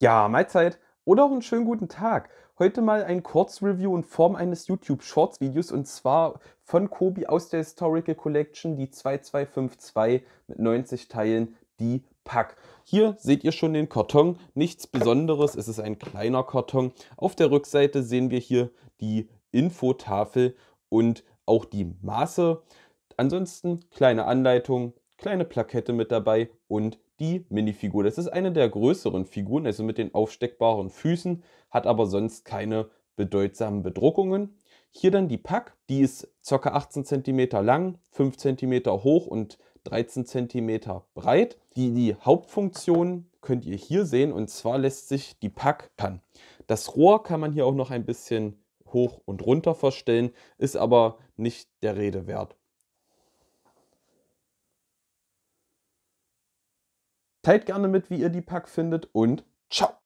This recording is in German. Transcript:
Ja, Mahlzeit oder auch einen schönen guten Tag. Heute mal ein Kurzreview in Form eines YouTube Shorts Videos und zwar von Kobi aus der Historical Collection, die 2252 mit 90 Teilen, die Pack. Hier seht ihr schon den Karton, nichts Besonderes, es ist ein kleiner Karton. Auf der Rückseite sehen wir hier die Infotafel und auch die Maße. Ansonsten kleine Anleitung, kleine Plakette mit dabei und die Minifigur. Das ist eine der größeren Figuren, also mit den aufsteckbaren Füßen, hat aber sonst keine bedeutsamen Bedruckungen. Hier dann die Pack, die ist ca. 18 cm lang, 5 cm hoch und 13 cm breit. Die, die Hauptfunktion könnt ihr hier sehen und zwar lässt sich die Pack kann. Das Rohr kann man hier auch noch ein bisschen hoch und runter verstellen, ist aber nicht der Rede wert. Teilt gerne mit, wie ihr die Pack findet und ciao!